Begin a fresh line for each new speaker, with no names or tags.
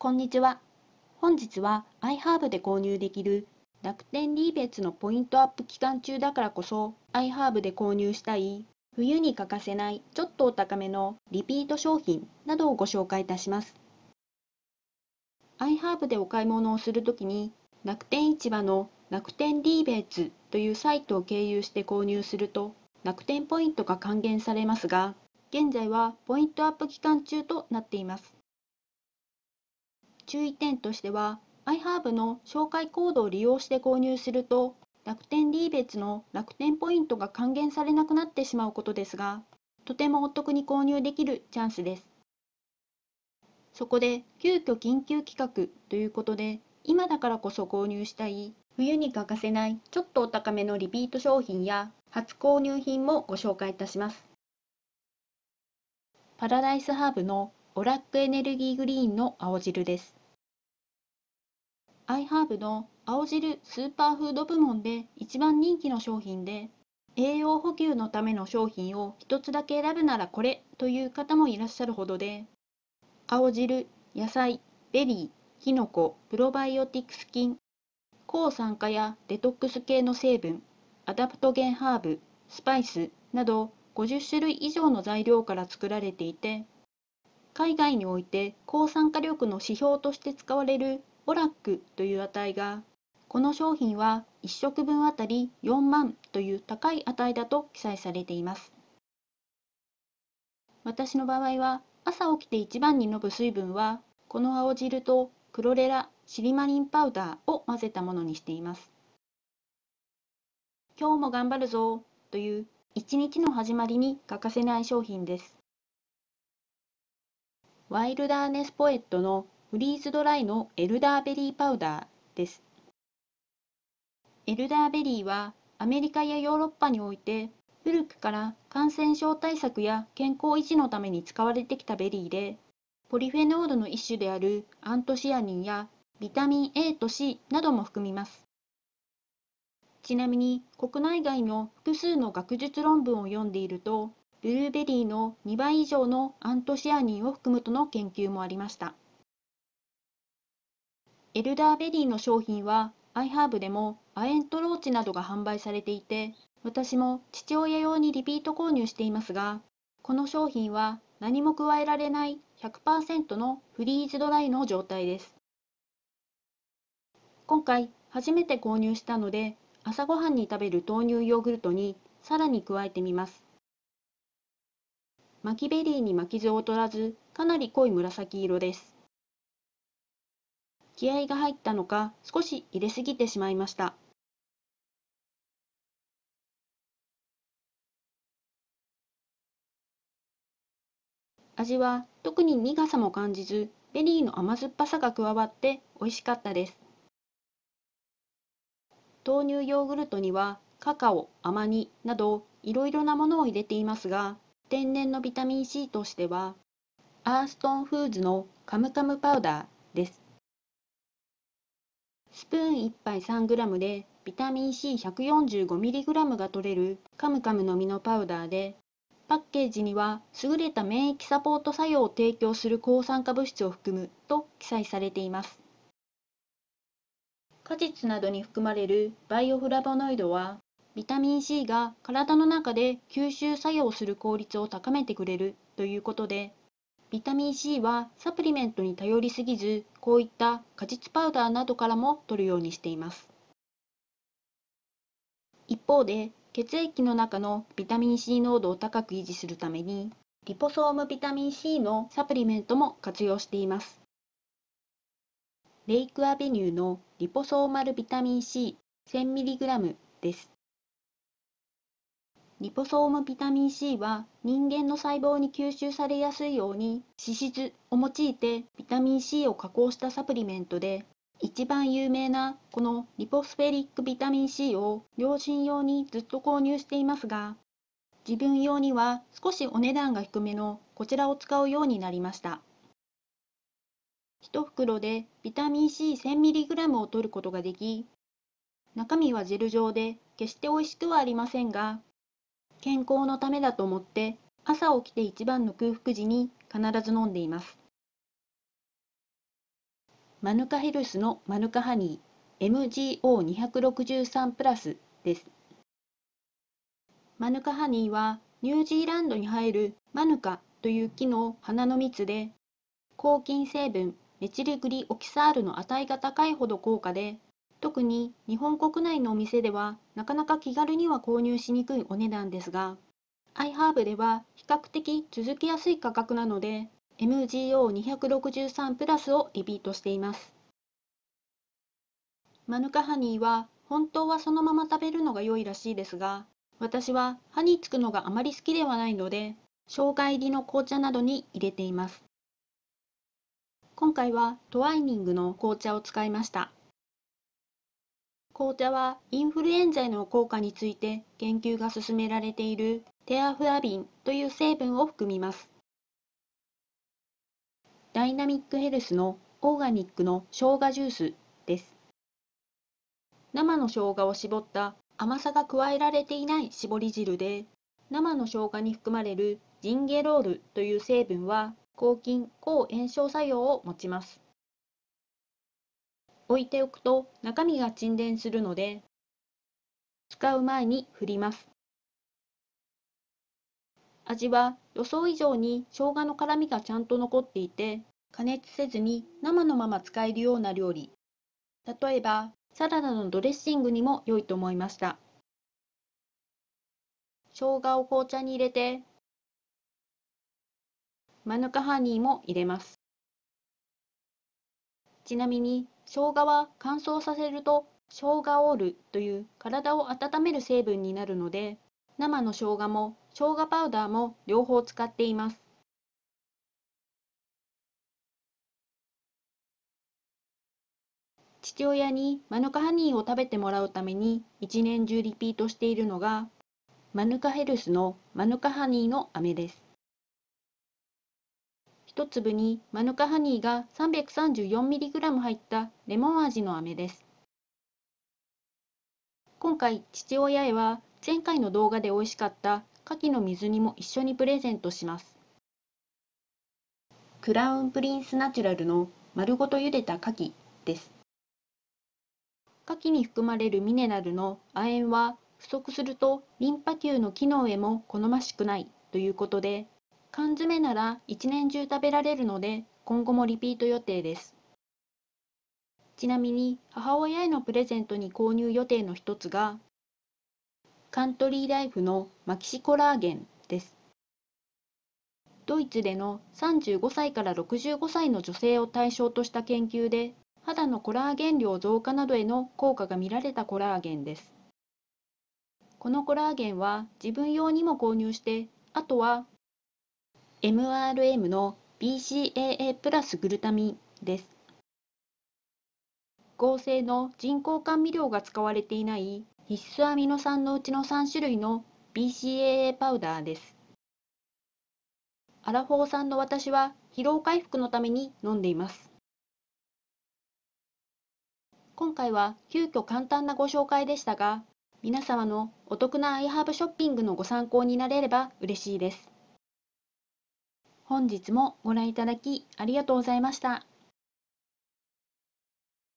こんにちは。本日は iHerb で購入できる楽天リーベッツのポイントアップ期間中だからこそ iHerb で購入したい冬に欠かせないちょっとお高めのリピート商品などをご紹介いたします。iHerb でお買い物をするときに楽天市場の楽天リーベッツというサイトを経由して購入すると楽天ポイントが還元されますが現在はポイントアップ期間中となっています。注意点としては iHerb の紹介コードを利用して購入すると楽天リ D 別の楽天ポイントが還元されなくなってしまうことですがとてもお得に購入できるチャンスですそこで急遽緊急企画ということで今だからこそ購入したい冬に欠かせないちょっとお高めのリピート商品や初購入品もご紹介いたしますパラダイスハーブのオラックエネルギーグリーンの青汁ですアイハーブの青汁スーパーフード部門で一番人気の商品で栄養補給のための商品を1つだけ選ぶならこれという方もいらっしゃるほどで青汁野菜ベリーきのこプロバイオティクス菌抗酸化やデトックス系の成分アダプトゲンハーブスパイスなど50種類以上の材料から作られていて海外において抗酸化力の指標として使われるボラックという値がこの商品は1食分あたり4万という高い値だと記載されています私の場合は朝起きて一番に飲む水分はこの青汁とクロレラシリマリンパウダーを混ぜたものにしています今日も頑張るぞという一日の始まりに欠かせない商品ですワイルダーネスポエットのフリーズドライのエルダーベリーパウダーですエルダーベリーはアメリカやヨーロッパにおいて古くから感染症対策や健康維持のために使われてきたベリーでポリフェノールの一種であるアントシアニンやビタミン A と C なども含みますちなみに国内外の複数の学術論文を読んでいるとブルーベリーの2倍以上のアントシアニンを含むとの研究もありました。エルダーベリーの商品はアイハーブでも亜鉛とローチなどが販売されていて私も父親用にリピート購入していますがこの商品は何も加えられない100%のフリーズドライの状態です今回初めて購入したので朝ごはんに食べる豆乳ヨーグルトにさらに加えてみます巻きベリーに巻きずを取らずかなり濃い紫色です気合が入ったのか少し入れすぎてしまいました味は特に苦さも感じずベリーの甘酸っぱさが加わって美味しかったです豆乳ヨーグルトにはカカオ、アマニなどいろいろなものを入れていますが天然のビタミン C としてはアーストンフーズのカムカムパウダー、スプーン1杯 3g でビタミン C145mg が取れるカムカムの実のパウダーでパッケージには優れた免疫サポート作用を提供する抗酸化物質を含むと記載されています果実などに含まれるバイオフラボノイドはビタミン C が体の中で吸収作用する効率を高めてくれるということでビタミン C はサプリメントに頼りすぎず、こういった果実パウダーなどからも取るようにしています。一方で、血液の中のビタミン C 濃度を高く維持するために、リポソームビタミン C のサプリメントも活用しています。レイクアベニューのリポソーマルビタミン C1000mg です。リポソームビタミン C は人間の細胞に吸収されやすいように脂質を用いてビタミン C を加工したサプリメントで一番有名なこのリポスフェリックビタミン C を両親用にずっと購入していますが自分用には少しお値段が低めのこちらを使うようになりました1袋でビタミン C1000mg を摂ることができ中身はジェル状で決して美味しくはありませんが健康のためだと思って朝起きて一番の空腹時に必ず飲んでいますマヌカヘルスのマヌカハニー MGO263 プラスですマヌカハニーはニュージーランドに入るマヌカという木の花の蜜で抗菌成分メチルグリオキサールの値が高いほど高価で特に日本国内のお店ではなかなか気軽には購入しにくいお値段ですが iherb では比較的続きやすい価格なので MGO263+ プラスをリピートしていますマヌカハニーは本当はそのまま食べるのが良いらしいですが私は歯につくのがあまり好きではないので生姜入りの紅茶などに入れています今回はトワイニングの紅茶を使いました紅茶はインフルエンザへの効果について研究が進められているテアフラビンという成分を含みます。ダイナミックヘルスのオーガニックの生姜ジュースです。生の生姜を絞った甘さが加えられていない絞り汁で、生の生姜に含まれるジンゲロールという成分は抗菌・抗炎症作用を持ちます。置いておくと中身が沈殿するので使う前に振ります味は予想以上に生姜の辛みがちゃんと残っていて加熱せずに生のまま使えるような料理例えばサラダのドレッシングにも良いと思いました生姜を紅茶に入れてマヌカハニーも入れますちなみに生姜は乾燥させると生姜オールという体を温める成分になるので生の生姜も生姜パウダーも両方使っています父親にマヌカハニーを食べてもらうために一年中リピートしているのがマヌカヘルスのマヌカハニーの飴です1粒にマヌカハニーが 334mg 入ったレモン味の飴です今回父親へは前回の動画で美味しかった牡蠣の水煮も一緒にプレゼントしますクラウンプリンスナチュラルの丸ごと茹でた牡蠣です牡蠣に含まれるミネラルの亜鉛は不足するとリンパ球の機能へも好ましくないということで缶詰なら一年中食べられるので今後もリピート予定ですちなみに母親へのプレゼントに購入予定の一つがカントリーライフのマキシコラーゲンですドイツでの35歳から65歳の女性を対象とした研究で肌のコラーゲン量増加などへの効果が見られたコラーゲンですこのコラーゲンは自分用にも購入してあとは mrm の BCAA プラスグルタミンです合成の人工甘味料が使われていない必須アミノ酸のうちの3種類の BCAA パウダーですアラフォーさんの私は疲労回復のために飲んでいます今回は急遽簡単なご紹介でしたが皆様のお得なアイハーブショッピングのご参考になれれば嬉しいです本日もご覧いただきありがとうございました。